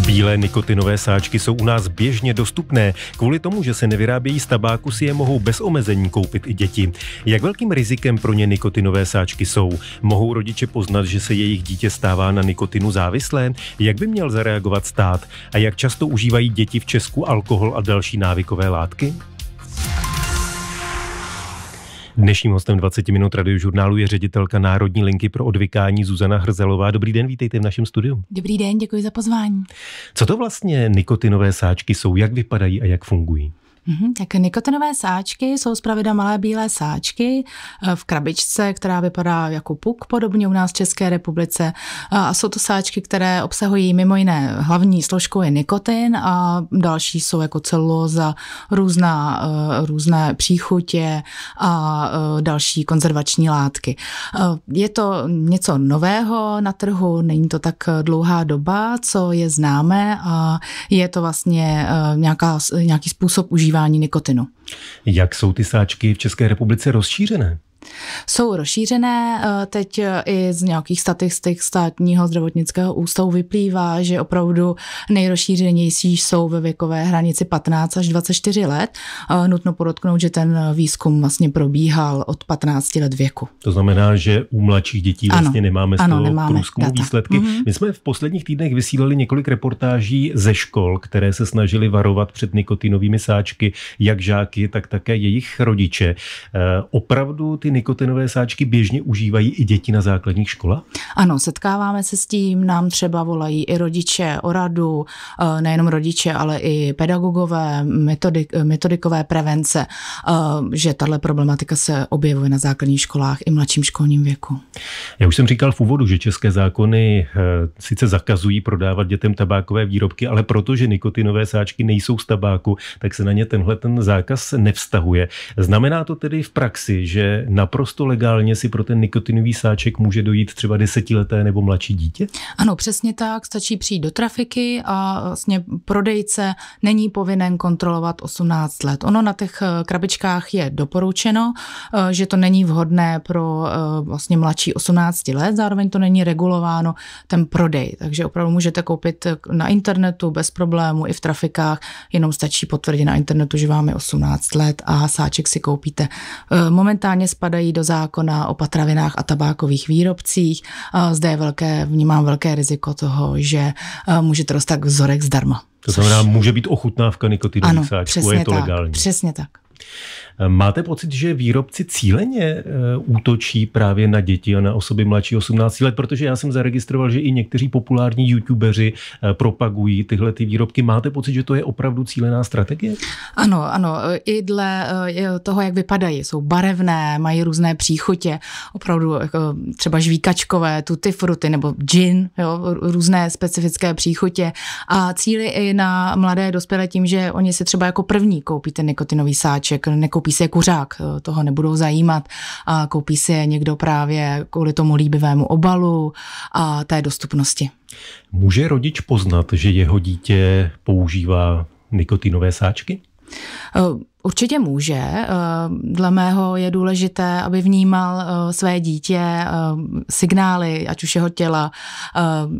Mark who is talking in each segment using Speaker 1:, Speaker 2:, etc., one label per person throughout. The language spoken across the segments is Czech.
Speaker 1: Bílé nikotinové sáčky jsou u nás běžně dostupné. Kvůli tomu, že se nevyrábějí z tabáku, si je mohou bez omezení koupit i děti. Jak velkým rizikem pro ně nikotinové sáčky jsou? Mohou rodiče poznat, že se jejich dítě stává na nikotinu závislé? Jak by měl zareagovat stát? A jak často užívají děti v Česku alkohol a další návykové látky? Dnešním hostem 20 minut radiožurnálu je ředitelka Národní linky pro odvykání Zuzana Hrzelová. Dobrý den, vítejte v našem studiu.
Speaker 2: Dobrý den, děkuji za pozvání.
Speaker 1: Co to vlastně nikotinové sáčky jsou, jak vypadají a jak fungují?
Speaker 2: Mhm, tak nikotinové sáčky jsou zpravidla malé bílé sáčky eh, v krabičce, která vypadá jako puk, podobně u nás v České republice. Eh, a jsou to sáčky, které obsahují mimo jiné hlavní složkou je nikotin a další jsou jako celuloza, různá, eh, různé příchutě a další konzervační látky. Je to něco nového na trhu, není to tak dlouhá doba, co je známé a je to vlastně nějaká, nějaký způsob užívání užívání
Speaker 1: nikotinu. Jak jsou ty sáčky v České republice rozšířené?
Speaker 2: Jsou rozšířené, eh, teď eh, i z nějakých statistik státního zdravotnického ústavu vyplývá, že opravdu nejrozšířenější jsou ve věkové hranici 15 až 24 let. Eh, nutno podotknout, že ten výzkum vlastně probíhal od 15 let věku.
Speaker 1: To znamená, že u mladších dětí vlastně ano, nemáme z toho ano, nemáme průzkumu data. výsledky. Mm-hmm. My jsme v posledních týdnech vysílali několik reportáží ze škol, které se snažili varovat před nikotinovými sáčky, jak žáky, tak také jejich rodiče. Opravdu ty nikotinové sáčky běžně užívají i děti na základních školách?
Speaker 2: Ano, setkáváme se s tím, nám třeba volají i rodiče o radu, eh, nejenom rodiče, ale i pedagogové, metodik, metodikové prevence, eh, že tahle problematika se objevuje na základních školách i mladším školním věku.
Speaker 1: Já už jsem říkal v úvodu, že české zákony eh, sice zakazují prodávat dětem tabákové výrobky, ale protože nikotinové sáčky nejsou z tabáku, tak se na ně tenhle ten zákaz nevztahuje. Znamená to tedy v praxi, že na naprosto legálně si pro ten nikotinový sáček může dojít třeba desetileté nebo mladší dítě?
Speaker 2: Ano, přesně tak. Stačí přijít do trafiky a vlastně prodejce není povinen kontrolovat 18 let. Ono na těch eh, krabičkách je doporučeno, eh, že to není vhodné pro eh, vlastně mladší 18 let, zároveň to není regulováno ten prodej, takže opravdu můžete koupit na internetu bez problému i v trafikách, jenom stačí potvrdit na internetu, že vám je 18 let a sáček si koupíte. Momentálně spadá spadají do zákona o potravinách a tabákových výrobcích. Zde je velké, vnímám velké riziko toho, že eh, můžete dostat vzorek zdarma.
Speaker 1: To znamená, což... může být ochutnávka nikotinových sáčků je to tak, legální. Přesně tak. Eh, máte pocit, že výrobci cíleně eh, útočí právě na děti a na osoby mladší 18 let? Protože já jsem zaregistroval, že i někteří populární youtubeři eh, propagují tyhle ty výrobky. Máte pocit, že to je opravdu cílená strategie?
Speaker 2: Ano, ano. I dle toho, jak vypadají. Jsou barevné, mají různé příchotě. Opravdu jako třeba žvíkačkové, tuty fruty nebo gin, jo, různé specifické příchotě. A cíly i na mladé dospělé tím, že oni si třeba jako první koupí ten nikotinový sáček, nekoupí koupí si je kuřák, eh, toho nebudou zajímat, a koupí si je někdo právě kvůli tomu líbivému obalu a té dostupnosti.
Speaker 1: Může rodič poznat, že jeho dítě používá nikotinové sáčky?
Speaker 2: Uh, Určitě může. Eh, dle mého je důležité, aby vnímal eh, své dítě eh, signály, ať už jeho těla,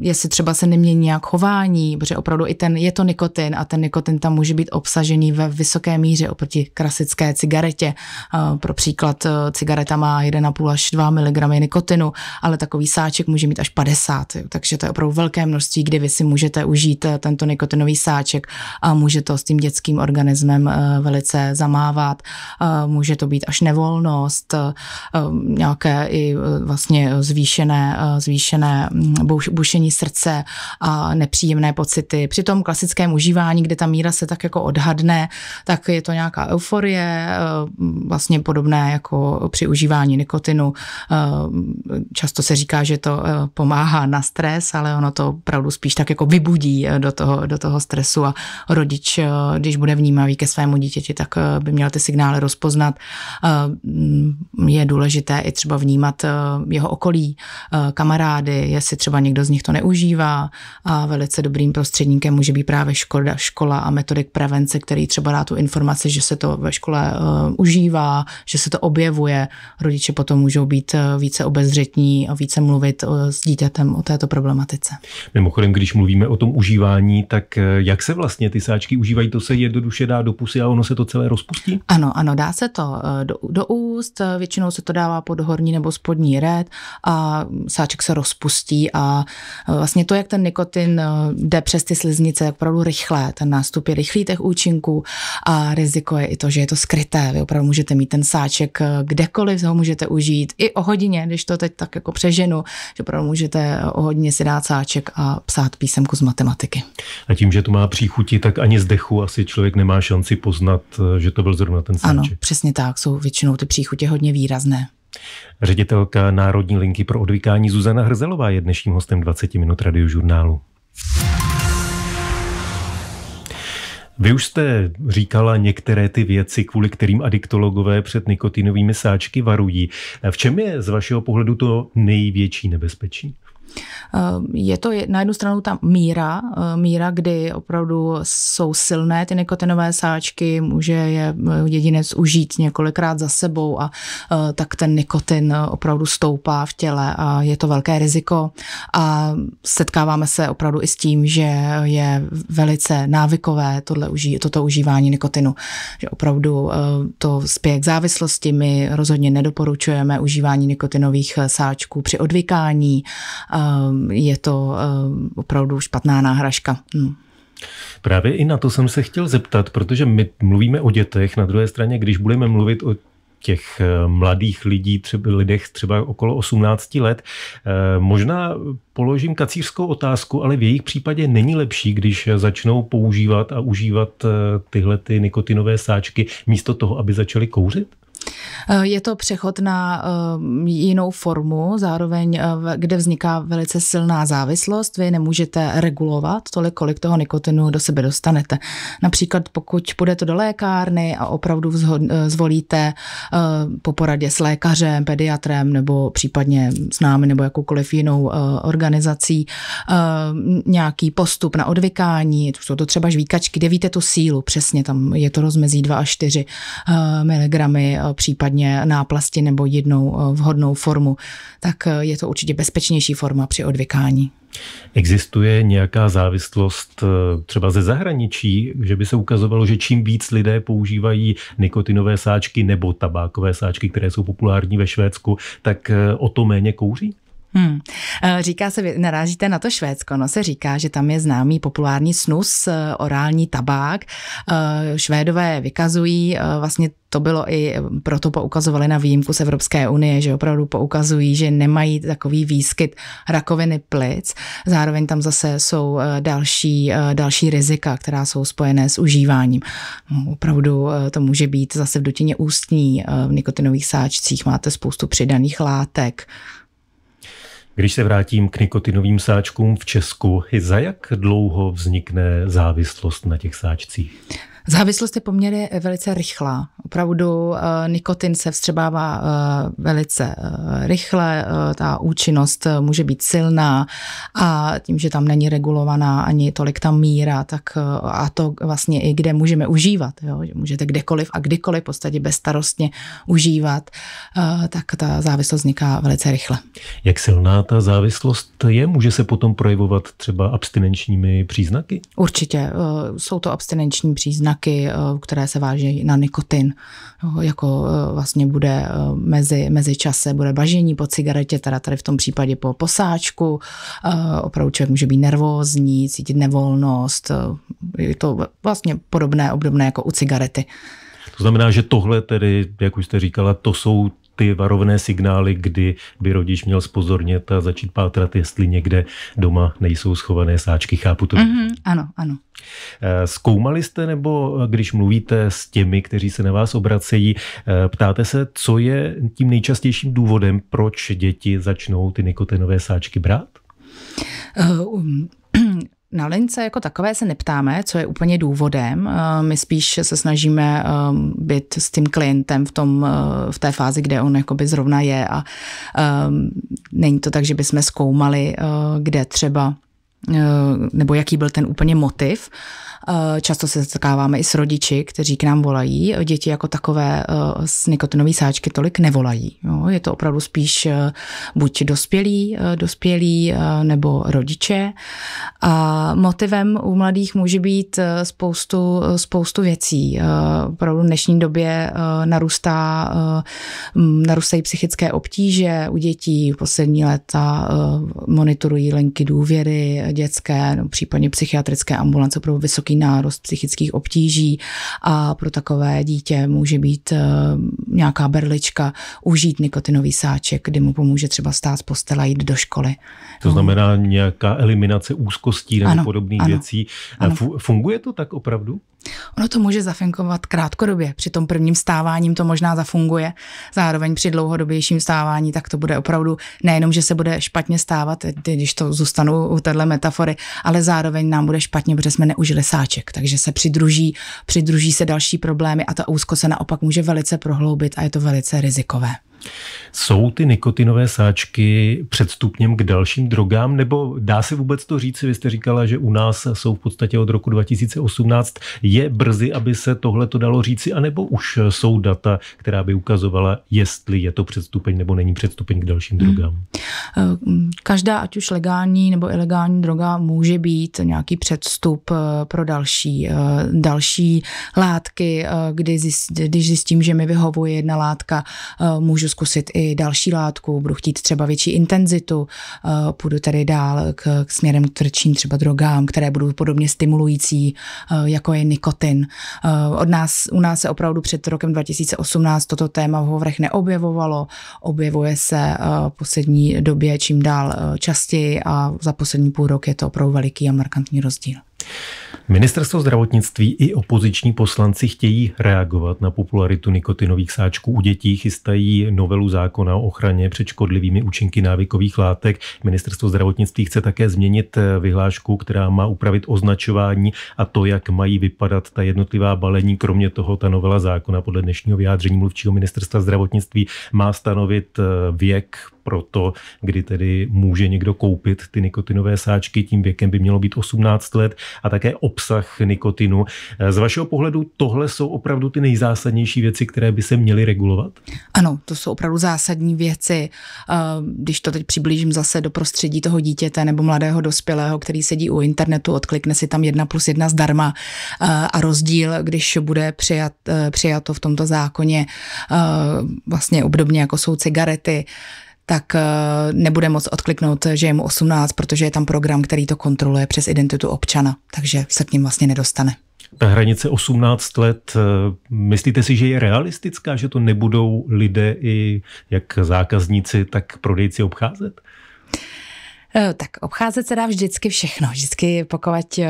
Speaker 2: jestli třeba se nemění nějak chování, protože opravdu i ten, je to nikotin a ten nikotin tam může být obsažený ve vysoké míře oproti klasické cigaretě. Pro příklad cigareta má 1,5 až 2 mg nikotinu, ale takový sáček může mít až 50, takže to je opravdu velké množství, kdy vy si můžete užít tento nikotinový sáček a může to s tím dětským organismem velice zamávat, může to být až nevolnost, nějaké i e, vlastně zvýšené, e, zvýšené mm, bušení srdce a nepříjemné pocity. Při tom klasickém užívání, kde ta míra se tak jako odhadne, tak je to nějaká euforie, e, vlastně podobné jako při užívání nikotinu. Často se říká, že to pomáhá na stres, ale ono to opravdu spíš tak jako vybudí do toho, do toho stresu a rodič, když bude vnímavý ke svému dítěti, tak by měl ty signály rozpoznat. Eh, mm, je důležité i třeba vnímat eh, jeho okolí, eh, kamarády, jestli třeba někdo z nich to neužívá. A velice dobrým prostředníkem může být právě škoda, škola a metodik prevence, který třeba dá tu informaci, že se to ve škole užívá, že se to objevuje. Rodiče potom můžou být více obezřetní a více mluvit s dítětem o této problematice.
Speaker 1: Mimochodem, když mluvíme o tom užívání, tak jak se vlastně ty sáčky užívají, to se jednoduše dá do pusy a ono se to celé rozpustí?
Speaker 2: Ano, ano, dá se to eh, do, do úst, eh, většinou se to dává pod horní nebo spodní red a sáček se rozpustí a eh, vlastně to, jak ten nikotin jde přes ty sliznice, je opravdu rychlé, ten nástup je rychlý těch účinků a riziko je i to, že je to skryté. Vy opravdu můžete mít ten sáček kdekoliv, ho můžete užít i o hodině, když to teď tak jako přeženu, že opravdu můžete o hodině si dát sáček a psát písemku z matematiky.
Speaker 1: A tím, že to má příchuti, tak ani z dechu asi člověk nemá šanci poznat, že to byl zrovna ten sáček. Ano,
Speaker 2: přesně tak, jsou většinou ty příchutě hodně výrazné.
Speaker 1: Ředitelka Národní linky pro odvykání Zuzana Hrzelová je dnešním hostem 20 minut radiožurnálu. Vy už jste říkala některé ty věci, kvůli kterým adiktologové před nikotinovými sáčky varují. V čem je z vašeho pohledu to největší nebezpečí?
Speaker 2: Eh, je to na jednu stranu ta míra, eh, míra, kdy opravdu jsou silné ty nikotinové sáčky, může je eh, jedinec užít několikrát za sebou a tak ten nikotin opravdu stoupá v těle a je to velké riziko a setkáváme se opravdu i s tím, že je velice návykové tohle, toto užívání nikotinu, že opravdu to spěje k závislosti, my rozhodně nedoporučujeme užívání nikotinových sáčků při odvykání, Ehm, je to ehm, opravdu špatná náhražka. Hm.
Speaker 1: Právě i na to jsem se chtěl zeptat, protože my mluvíme o dětech, na druhé straně, když budeme mluvit o těch eh, mladých lidí, třeba lidech třeba okolo 18 let. Eh, možná položím kacířskou otázku, ale v jejich případě není lepší, když začnou používat a užívat eh, tyhle ty nikotinové sáčky místo toho, aby začali kouřit?
Speaker 2: Eh, je to přechod na eh, jinou formu, zároveň, eh, kde vzniká velice silná závislost. Vy nemůžete regulovat tolik, kolik toho nikotinu do sebe dostanete. Například pokud půjdete do lékárny a opravdu zvolíte po poradě s lékařem, pediatrem nebo případně s námi nebo jakoukoliv jinou organizací nějaký postup na odvykání, jsou to třeba žvíkačky, kde víte tu sílu, přesně tam je to rozmezí 2 až 4 miligramy, případně případně náplasti nebo jednou eh, vhodnou formu, tak eh, je to určitě bezpečnější forma při odvykání.
Speaker 1: Existuje nějaká závislost eh, třeba ze zahraničí, že by se ukazovalo, že čím víc lidé používají nikotinové sáčky nebo tabákové sáčky, které jsou populární ve Švédsku, tak o to méně kouří?
Speaker 2: Hmm. E, říká se, narážíte na to Švédsko, no se říká, že tam je známý populární snus, e, orální tabák. E, Švédové vykazují, vlastně to bylo i, proto poukazovali na výjimku z Evropské unie, že opravdu poukazují, že nemají takový výskyt rakoviny plic. Zároveň tam zase jsou další, další rizika, která jsou spojené s užíváním. No, opravdu to může být zase v dutině ústní, v nikotinových sáčcích máte spoustu přidaných látek,
Speaker 1: když se vrátím k nikotinovým sáčkům v Česku, za jak dlouho vznikne závislost na těch sáčcích?
Speaker 2: Závislost je poměrně eh, velice rychlá. Opravdu uh, nikotin se vstřebává uh, velice uh, rychle, uh, ta účinnost uh, může být silná a tím, že tam není regulovaná ani tolik ta míra, tak uh, a to vlastně i kde můžeme užívat, jo? že můžete kdekoliv a kdykoliv v podstatě bezstarostně užívat, uh, tak ta závislost vzniká velice rychle.
Speaker 1: Jak silná ta závislost je? Může se potom projevovat třeba abstinenčními příznaky?
Speaker 2: Určitě, uh, jsou to abstinenční příznaky příznaky, eh, které se váží na nikotin, jako eh, vlastně bude eh, mezi, mezi čase, bude bažení po cigaretě, teda tady v tom případě po posáčku, opravdu člověk může být nervózní, cítit nevolnost, je to vlastně podobné, obdobné jako u cigarety.
Speaker 1: To znamená, že tohle tedy, jak už jste říkala, to jsou ty varovné signály, kdy by rodič měl spozornět a začít pátrat, jestli někde doma nejsou schované sáčky. Chápu to? Mm-hmm, ano, ano. Eh, zkoumali jste nebo eh, když mluvíte s těmi, kteří se na vás obracejí, eh, ptáte se, co je tím nejčastějším důvodem, proč děti začnou ty nikotinové sáčky brát?
Speaker 2: Uh, um na lince jako takové se neptáme, co je úplně důvodem. Eh, my spíš se snažíme eh, být s tím klientem v, tom, eh, v té fázi, kde on jakoby zrovna je a není to tak, že bychom zkoumali, kde třeba nebo jaký byl ten úplně motiv, Eh, často se setkáváme i s rodiči, kteří k nám volají. Děti jako takové eh, s nikotinové sáčky tolik nevolají. Jo, je to opravdu spíš eh, buď dospělí, dospělí nebo rodiče. A motivem u mladých může být spoustu, spoustu věcí. Opravdu v dnešní době narůstá, narůstají psychické obtíže u dětí. V poslední léta monitorují linky důvěry dětské, no, případně psychiatrické ambulance pro vysoký nějaký nárost psychických obtíží a pro takové dítě může být eh, nějaká berlička užít nikotinový sáček, kdy mu pomůže třeba stát z postele jít do školy.
Speaker 1: To no. znamená nějaká eliminace úzkostí nebo ano, podobných ano, věcí. Ano. Funguje to tak opravdu?
Speaker 2: Ono to může zafinkovat krátkodobě. Při tom prvním stáváním to možná zafunguje. Zároveň při dlouhodobějším stávání, tak to bude opravdu nejenom, že se bude špatně stávat, když to zůstanu u téhle metafory, ale zároveň nám bude špatně, protože jsme neužili sáček. Takže se přidruží, přidruží se další problémy a ta úzko se naopak může velice prohloubit a je to velice rizikové.
Speaker 1: Jsou ty nikotinové sáčky předstupněm k dalším drogám, nebo dá se vůbec to říct? Vy jste říkala, že u nás jsou v podstatě od roku 2018. Je brzy, aby se tohle to dalo říci, anebo už jsou data, která by ukazovala, jestli je to předstupeň nebo není předstupeň k dalším hmm. drogám?
Speaker 2: Eh, každá, ať už legální nebo ilegální droga, může být nějaký předstup eh, pro další, eh, další látky, kdy zjist, když zjistím, že mi vyhovuje jedna látka, můžu zkusit i další látku, budu chtít třeba větší intenzitu, eh, půjdu tady dál k, k směrem k trčím třeba drogám, které budou podobně stimulující, eh, jako je nikotin. Eh, od nás, u nás se opravdu před rokem 2018 toto téma v hovrech neobjevovalo, objevuje se v poslední době čím dál častěji a za poslední půl rok je to opravdu veliký a markantní rozdíl.
Speaker 1: Ministerstvo zdravotnictví i opoziční poslanci chtějí reagovat na popularitu nikotinových sáčků u dětí, chystají novelu zákona o ochraně před škodlivými účinky návykových látek. Ministerstvo zdravotnictví chce také změnit eh, vyhlášku, která má upravit označování a to, jak mají vypadat ta jednotlivá balení. Kromě toho, ta novela zákona podle dnešního vyjádření mluvčího ministerstva zdravotnictví má stanovit eh, věk proto, kdy tedy může někdo koupit ty nikotinové sáčky, tím věkem by mělo být 18 let a také obsah nikotinu. Z vašeho pohledu tohle jsou opravdu ty nejzásadnější věci, které by se měly regulovat?
Speaker 2: Ano, to jsou opravdu zásadní věci. Eh, když to teď přiblížím zase do prostředí toho dítěte nebo mladého dospělého, který sedí u internetu, odklikne si tam jedna plus jedna zdarma eh, a rozdíl, když bude přijat, eh, přijato v tomto zákoně vlastně obdobně jako jsou cigarety, tak eh, nebude moc odkliknout, že je mu 18, protože je tam program, který to kontroluje přes identitu občana, takže se k ním vlastně nedostane.
Speaker 1: Ta hranice 18 let, eh, myslíte si, že je realistická, že to nebudou lidé i jak zákazníci, tak prodejci obcházet?
Speaker 2: Eh, tak obcházet se dá vždycky všechno. Vždycky pokud eh,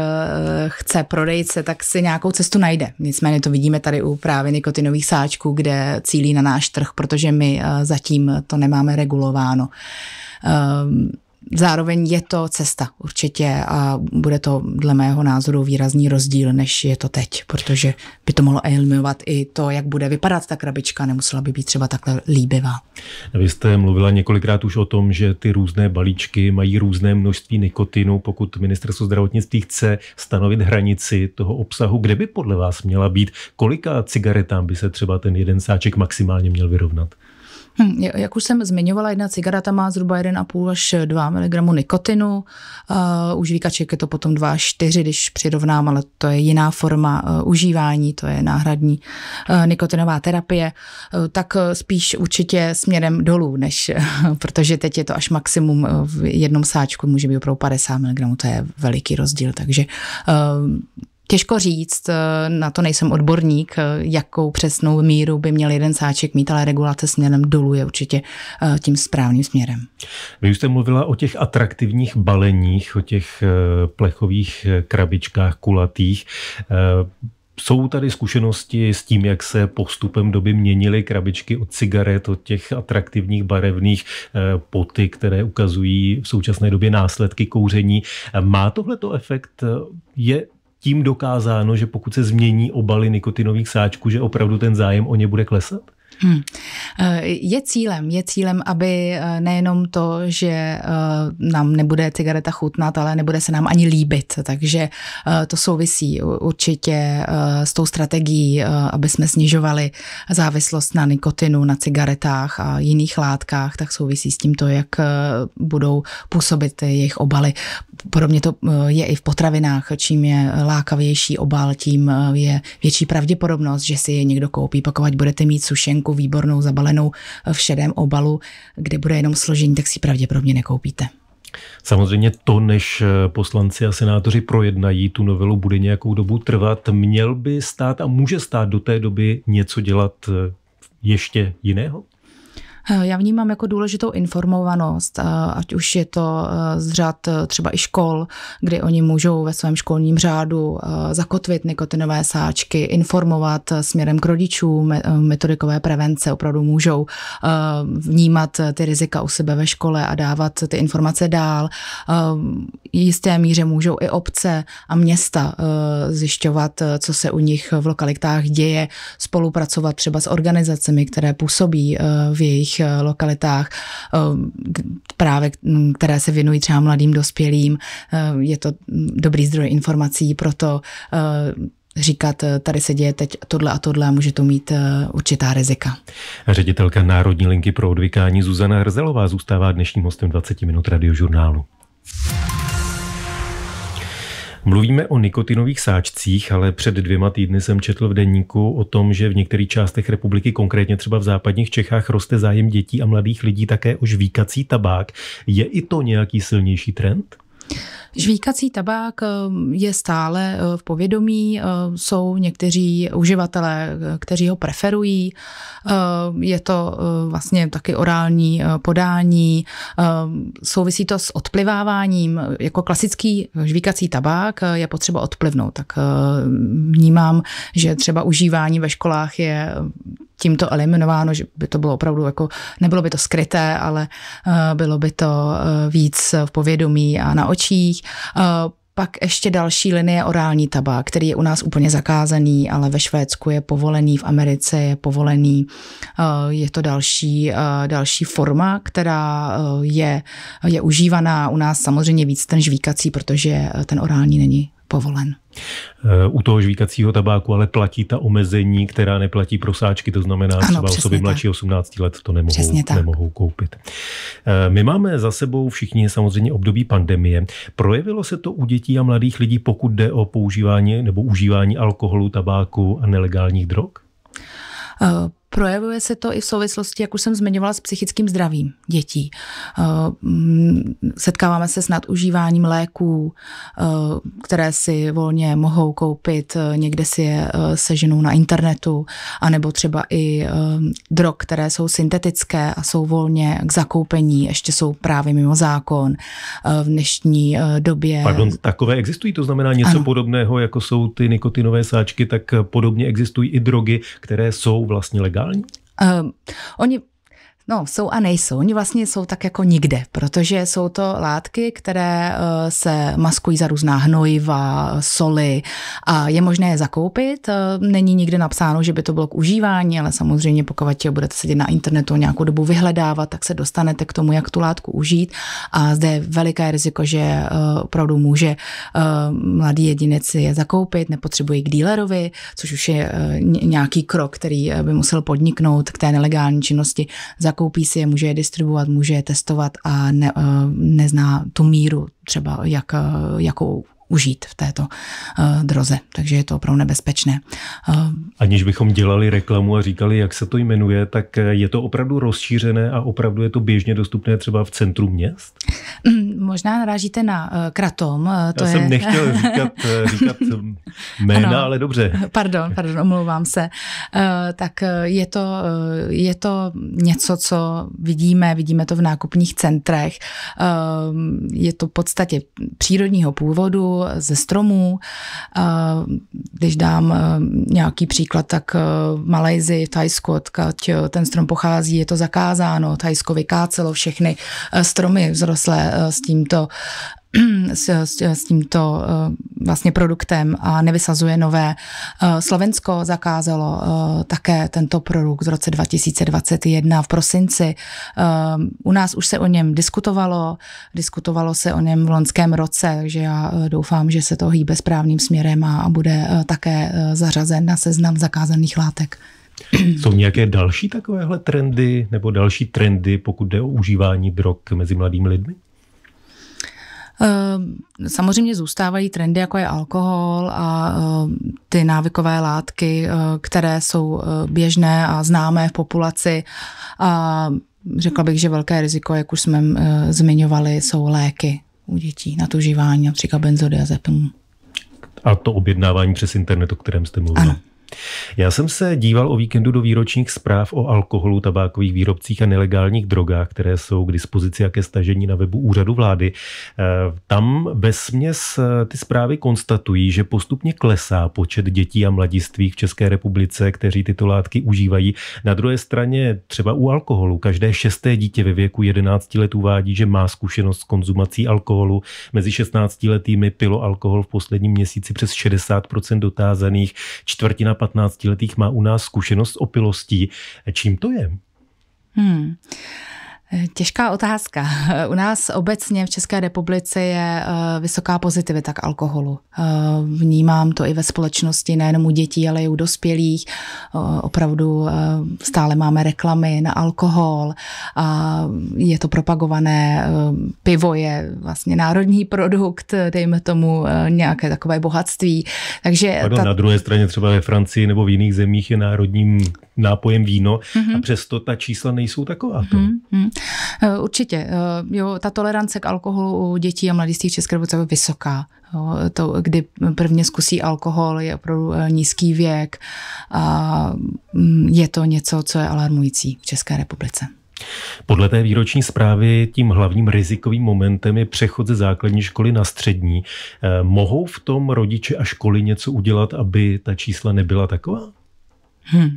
Speaker 2: chce prodejce, tak si nějakou cestu najde. Nicméně to vidíme tady u právě nikotinových sáčků, kde cílí na náš trh, protože my eh, zatím to nemáme regulováno. Ehm, zároveň je to cesta určitě a bude to dle mého názoru výrazný rozdíl, než je to teď, protože by to mohlo eliminovat i to, jak bude vypadat ta krabička, nemusela by být třeba takhle líbivá.
Speaker 1: No, vy jste mluvila několikrát už o tom, že ty různé balíčky mají různé množství nikotinu, pokud ministerstvo zdravotnictví chce stanovit hranici toho obsahu, kde by podle vás měla být, kolika cigaretám by se třeba ten jeden sáček maximálně měl vyrovnat?
Speaker 2: Hmm, jak už jsem zmiňovala, jedna cigareta má zhruba 1,5 až 2 mg nikotinu. Uh, eh, u žvíkaček je to potom 2 až 4, když přirovnám, ale to je jiná forma uh, užívání, to je náhradní uh, nikotinová terapie. Uh, tak uh, spíš určitě směrem dolů, než uh, protože teď je to až maximum uh, v jednom sáčku, může být opravdu 50 mg, to je veliký rozdíl, takže uh, Těžko říct, eh, na to nejsem odborník, eh, jakou přesnou míru by měl jeden sáček mít, ale regulace směrem dolů je určitě eh, tím správným směrem.
Speaker 1: Vy už jste mluvila o těch atraktivních baleních, o těch plechových krabičkách kulatých. Jsou tady zkušenosti s tím, jak se postupem doby měnily krabičky od cigaret, od těch atraktivních barevných poty, které ukazují v současné době následky kouření. Má tohleto efekt? Je tím dokázáno, že pokud se změní obaly nikotinových sáčků, že opravdu ten zájem o ně bude klesat? Hmm.
Speaker 2: Eh, je cílem, je cílem, aby eh, nejenom to, že eh, nám nebude cigareta chutnat, ale nebude se nám ani líbit. Takže to souvisí určitě s tou strategií, aby jsme snižovali závislost na nikotinu, na cigaretách a jiných látkách, tak souvisí s tím to, jak budou působit jejich obaly. Podobně to je i v potravinách. Čím je lákavější obal, tím je větší pravděpodobnost, že si je někdo koupí. Pokud budete mít sušenku, takovou výbornou, zabalenou v šedém obalu, kde bude jenom složení, tak si pravděpodobně nekoupíte.
Speaker 1: Samozřejmě to, než eh, poslanci a senátoři projednají tu novelu, bude nějakou dobu trvat. Měl by stát a může stát do té doby něco dělat eh, ještě jiného?
Speaker 2: Eh, já vnímám jako důležitou informovanost, eh, ať už je to eh, z řad třeba i škol, kdy oni můžou ve svém školním řádu zakotvit nikotinové sáčky, informovat směrem k rodičům, metodikové prevence opravdu můžou vnímat ty rizika u sebe ve škole a dávat ty informace dál. Jisté míře můžou i obce a města zjišťovat, co se u nich v lokalitách děje, spolupracovat třeba s organizacemi, které působí v jejich různých eh, lokalitách, ehm, právě mm, které se věnují třeba mladým dospělým. Eh, je to mm, dobrý zdroj informací, proto eh, říkat, tady se děje teď tohle a tohle a může to mít určitá rizika.
Speaker 1: Ředitelka Národní linky pro odvykání Zuzana Hrzelová zůstává dnešním hostem 20 minut radiožurnálu. Mluvíme o nikotinových sáčcích, ale před dvěma týdny jsem četl v denníku o tom, že v některých částech republiky, konkrétně třeba v západních Čechách, roste zájem dětí a mladých lidí také už žvíkací tabák. Je i to nějaký silnější trend?
Speaker 2: Žvíkací tabák eh, je stále eh, v povědomí, eh, jsou někteří uživatelé, kteří ho preferují. Je to vlastně taky orální podání, souvisí to s odpliváváním. Jako klasický žvíkací tabák je potřeba odplivnout, tak vnímám, že třeba užívání ve školách je tímto eliminováno, že by to bylo opravdu jako, nebylo by to skryté, ale eh, bylo by to eh, víc v povědomí a na očích. Eh, pak ještě další linie orální tabák, který je u nás úplně zakázaný, ale ve Švédsku je povolený, v Americe je povolený. Je to další, další forma, která je, je užívaná u nás samozřejmě víc ten žvíkací, protože ten orální není povolen.
Speaker 1: Eh, u toho žvíkacího tabáku ale platí ta omezení, která neplatí pro sáčky, to znamená ano, třeba osoby tak. mladší 18 let to nemohou, nemohou koupit. Eh, my máme za sebou všichni samozřejmě období pandemie. Projevilo se to u dětí a mladých lidí, pokud jde o používání nebo užívání alkoholu, tabáku a nelegálních drog?
Speaker 2: Uh Projevuje se to i v souvislosti, jak už jsem zmiňovala, s psychickým zdravím dětí. Eh, mm, setkáváme se s nadužíváním léků, eh, které si volně mohou koupit, eh, někde si je seženou na internetu, anebo třeba i drog, které jsou syntetické a jsou volně k zakoupení, ještě jsou právě mimo zákon v dnešní době. Pardon,
Speaker 1: takové existují, to znamená něco ano. podobného, jako jsou ty nikotinové sáčky, tak podobně existují i drogy, které jsou vlastně legální skandální? Um,
Speaker 2: ehm, oni No, jsou a nejsou. Oni vlastně jsou tak jako nikde, protože jsou to látky, které eh, se maskují za různá hnojiva, soli a je možné je zakoupit. Eh, není nikde napsáno, že by to bylo k užívání, ale samozřejmě pokud budete sedět na internetu nějakou dobu vyhledávat, tak se dostanete k tomu, jak tu látku užít. A zde je veliké riziko, že eh, opravdu může mladý jedinec je zakoupit, nepotřebuje k dílerovi, což už je nějaký krok, který by musel podniknout k té nelegální činnosti zakoupit nakoupí si je, může je distribuovat, může je testovat a ne, eh, nezná tu míru třeba, jak, eh, jakou užít v této uh, droze. Takže je to opravdu nebezpečné. Uh,
Speaker 1: Aniž bychom dělali reklamu a říkali, jak se to jmenuje, tak je to opravdu rozšířené a opravdu je to běžně dostupné třeba v centru měst?
Speaker 2: Mm, možná narážíte na uh, kratom. Uh, to Já je... jsem nechtěl říkat,
Speaker 1: eh, říkat jména, ano, ale dobře.
Speaker 2: Pardon, pardon, omlouvám se. Uh, tak je to, uh, je to něco, co vidíme, vidíme to v nákupních centrech. Uh, je to v podstatě přírodního původu, ze stromů. Uh, když dám uh, nějaký příklad, tak uh, v Malajzii, v Tajsku, odkud ten strom pochází, je to zakázáno. Tajsko vykácelo všechny stromy vzrostlé s tím tímto s, s, s tímto eh, vlastně produktem a nevysazuje nové. Eh, Slovensko zakázalo eh, také tento produkt v roce 2021 v prosinci. U nás už se o něm diskutovalo, diskutovalo se o něm v loňském roce, takže já doufám, že se to hýbe správným směrem a bude také zařazen na seznam zakázaných látek.
Speaker 1: Jsou nějaké další takovéhle trendy nebo další trendy, pokud jde o užívání drog mezi mladými lidmi?
Speaker 2: Ehm, samozřejmě zůstávají trendy, jako je alkohol a ehm, ty návykové látky, eh, které jsou eh, běžné a známé v populaci. A řekla bych, že velké riziko, jak už jsme eh, zmiňovali, jsou léky u dětí na to užívání, například benzodiazepinu.
Speaker 1: A to objednávání přes internet, o kterém jste mluvila. Ano. Já jsem se díval o víkendu do výročních zpráv o alkoholu, tabákových výrobcích a nelegálních drogách, které jsou k dispozici a ke stažení na webu úřadu vlády. Eh, tam bezměs eh, ty zprávy konstatují, že postupně klesá počet dětí a mladistvých v České republice, kteří tyto látky užívají. Na druhé straně třeba u alkoholu každé šesté dítě ve věku 11 let uvádí, že má zkušenost s konzumací alkoholu. Mezi 16 letými pilo alkohol v posledním měsíci přes 60% dotázaných, čtvrtina 15 letých má u nás zkušenost s opilostí. Čím to je?
Speaker 2: Hmm. Těžká otázka. U nás obecně v České republice je eh, vysoká pozitivita k alkoholu. Eh, vnímám to i ve společnosti, nejenom u dětí, ale i u dospělých. Eh, opravdu stále máme reklamy na alkohol a je to propagované. Pivo je vlastně národní produkt, dejme tomu nějaké takové bohatství. Takže Pardon, ta... na
Speaker 1: druhé straně třeba ve Francii nebo v jiných zemích je národním nápojem víno mm-hmm. a mhm. přesto ta čísla nejsou taková. To. No.
Speaker 2: Mm-hmm. Mhm, eh, určitě. Eh, jo, ta tolerance k alkoholu u dětí a mladistých v České republice je vysoká. Jo, to, kdy prvně zkusí alkohol, je opravdu eh, nízký věk a mm, je to něco, co je alarmující v České republice.
Speaker 1: Podle té výroční zprávy tím hlavním rizikovým momentem je přechod ze základní školy na střední. Mohou v tom rodiče a školy něco udělat, aby ta čísla nebyla taková? Hmm.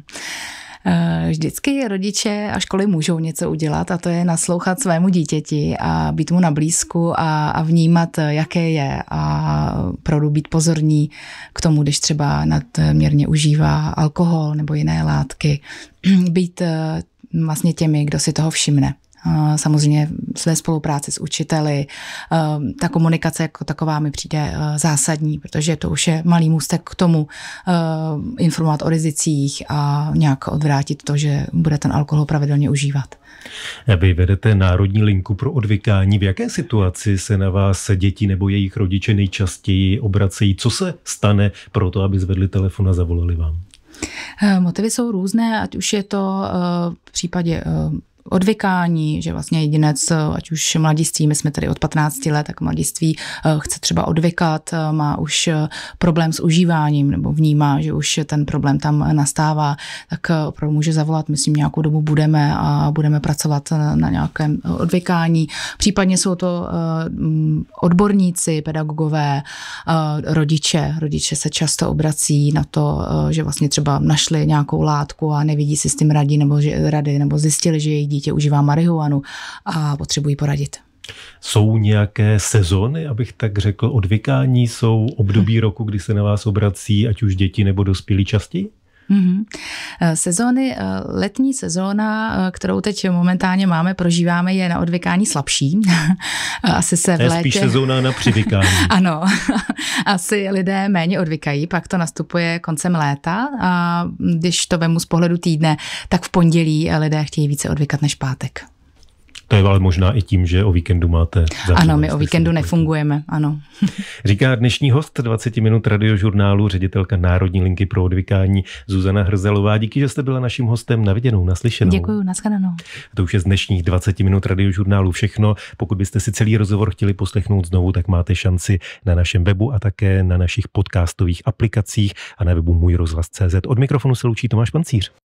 Speaker 2: Vždycky rodiče a školy můžou něco udělat a to je naslouchat svému dítěti a být mu na blízku a, a vnímat, jaké je a opravdu být pozorní k tomu, když třeba nadměrně užívá alkohol nebo jiné látky, být eh, vlastně těmi, kdo si toho všimne samozřejmě své spolupráci s učiteli. Eh, ta komunikace jako taková mi přijde eh, zásadní, protože to už je malý můstek k tomu eh, informovat o rizicích a nějak odvrátit to, že bude ten alkohol pravidelně užívat.
Speaker 1: Vy vedete národní linku pro odvykání. V jaké situaci se na vás děti nebo jejich rodiče nejčastěji obracejí? Co se stane pro to, aby zvedli telefon a zavolali vám?
Speaker 2: Motivy jsou různé, ať už je to v případě odvykání, že vlastně jedinec, ať už mladiství, my jsme tady od 15 let, tak mladiství eh, chce třeba odvykat, eh, má už eh, problém s užíváním nebo vnímá, že už ten problém tam nastává, tak opravdu může zavolat, myslím, nějakou dobu budeme a budeme pracovat na nějakém odvykání. Případně jsou to mm, odborníci, pedagogové, rodiče. Rodiče se často obrací na to, že vlastně třeba našli nějakou látku a nevidí si s tím rady nebo že, rady, nebo zjistili, že její dítě užívá marihuanu a potřebují poradit.
Speaker 1: Jsou nějaké sezóny, abych tak řekl, odvykání? Jsou období roku, kdy se na vás obrací, ať už děti nebo dospělí častěji?
Speaker 2: Mm-hmm. Eh, sezóny, eh, letní sezóna, eh, kterou teď momentálně máme, prožíváme, je na odvykání slabší. Asi se v létě... spíš sezóna
Speaker 1: na přivykání.
Speaker 2: ano, asi lidé méně odvykají, pak to nastupuje koncem léta a když to vemu z pohledu týdne, tak v pondělí lidé chtějí více odvykat než pátek.
Speaker 1: To je ale možná i tím, že o víkendu máte zavřené.
Speaker 2: Ano, my o víkendu nefungujeme, ano.
Speaker 1: Říká dnešní host 20 minut radiožurnálu, ředitelka Národní linky pro odvykání Zuzana Hrzelová. Díky, že jste byla naším hostem na viděnou, naslyšenou. Děkuji, nashledanou. To už je z dnešních 20 minut radiožurnálu všechno. Pokud byste si celý rozhovor chtěli poslechnout znovu, tak máte šanci na našem webu a také na našich podcastových aplikacích a na webu můj rozhlas.cz. Od mikrofonu se loučí Tomáš Pancíř.